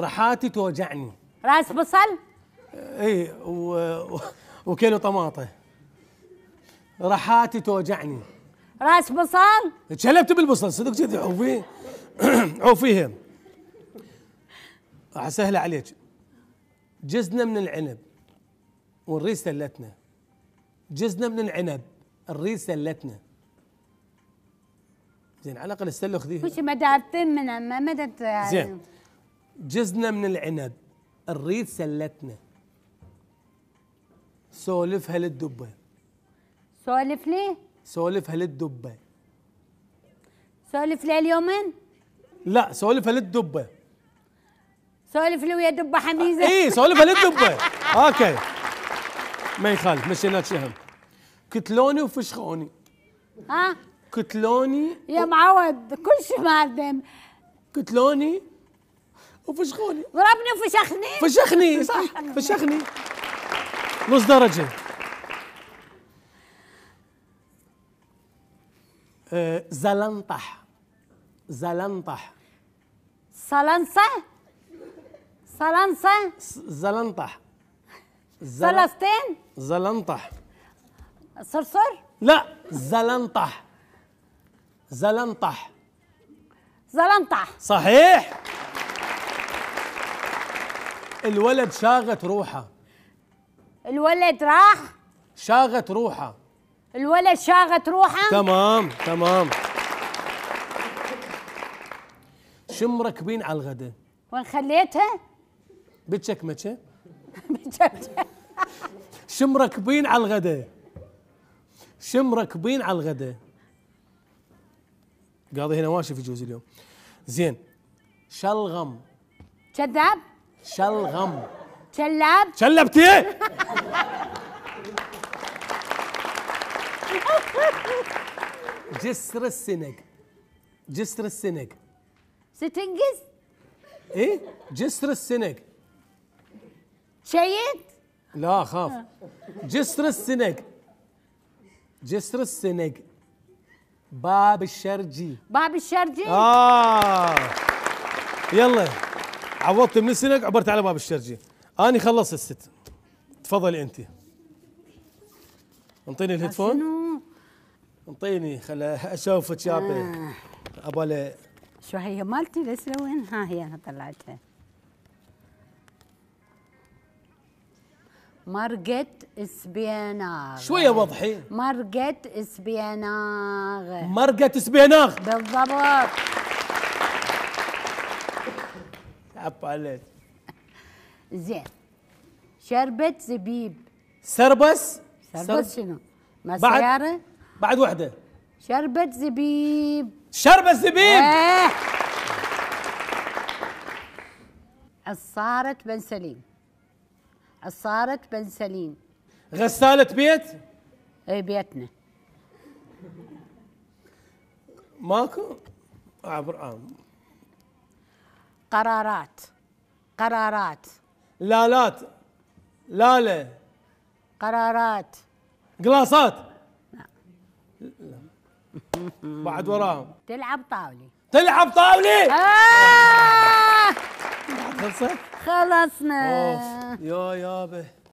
رحاتي توجعني راس بصل اي و... و... وكيلو طماطه رحاتي توجعني راس بصل تشلبت بالبصل صدق جد عوفي عوفيها راح اسهل عليك جزنا من العنب والريس سلتنا جزنا من العنب الريس سلتنا زين على الاقل السله خذيها وش مدى من يعني زين جزنا من العنب الريد سلتنا سولفها للدبة سولف ليه؟ سولفها للدبة سولف لي سولفها للدبه سولف لي اليومين لا سولفها للدبة سولف لي ويا دبة حميزة اي سولفها للدبة اوكي ما يخالف مشينا شهم كتلوني وفشخوني ها كتلوني يا معود كل شيء معدم كتلوني وفشخوني ضربني وفشخني فشخني صح فشخني نص درجة آه، زلنطح زلنطح صلنصة صلنصة زلنطح زلستين زلنطح صرصر لا زلنطح زلنطح زلنطح صحيح الولد شاغت روحه الولد راح شاغت روحه الولد شاغت روحه تمام تمام شو مركبين على الغداء؟ وين خليتها؟ بتشكمكه شو مركبين على الغداء؟ شو مركبين على الغداء؟ قاضي هنا واشف يجوز اليوم زين شلغم كذاب شلغم شلاب شلبتي جسر السنق جسر السنق ستنجز ايه جسر السنق شيد لا خاف جسر السنق جسر السنق باب الشرجي باب الشرجي اه يلا عوضت من السنق عبرت على باب الشرجي اني خلصت الست تفضلي انت انطيني الهيدفون انطيني خل اشوفك يابا آه. ابالي شو هي مالتي بس وين ها هي انا طلعتها مرقت سبيناغ شوية وضحي مرقت سبيناغ مرقت سبيناغ بالضبط عبالت زين شربت زبيب سربس سربس شنو؟ سيارة؟ بعد وحدة شربت زبيب شربت زبيب ايه عصارة بن سليم عصارة بن سليم غسالة بيت؟ اي بيتنا ماكو؟ عبر عام قرارات قرارات لالات لالة قرارات قلاصات لا نعم. بعد وراهم تلعب طاولي تلعب طاولي آه خلصت خلصنا يا يابه